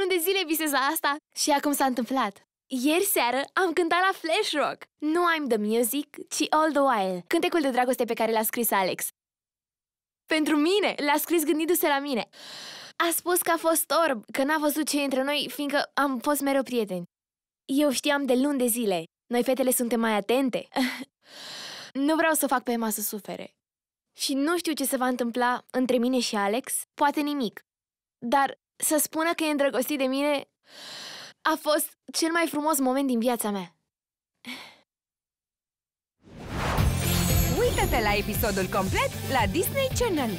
luni de zile visez la asta și acum s-a întâmplat. Ieri seară am cântat la Flash Rock. Nu I'm the Music, ci All the While, cântecul de dragoste pe care l-a scris Alex. Pentru mine, l-a scris gândindu-se la mine. A spus că a fost orb, că n-a văzut ce e între noi, fiindcă am fost mereu prieteni. Eu știam de luni de zile. Noi fetele suntem mai atente. nu vreau să fac pe Emma să sufere. Și nu știu ce se va întâmpla între mine și Alex, poate nimic. Dar să spună că e îndrăgostit de mine a fost cel mai frumos moment din viața mea. Uită-te la episodul complet la Disney Channel!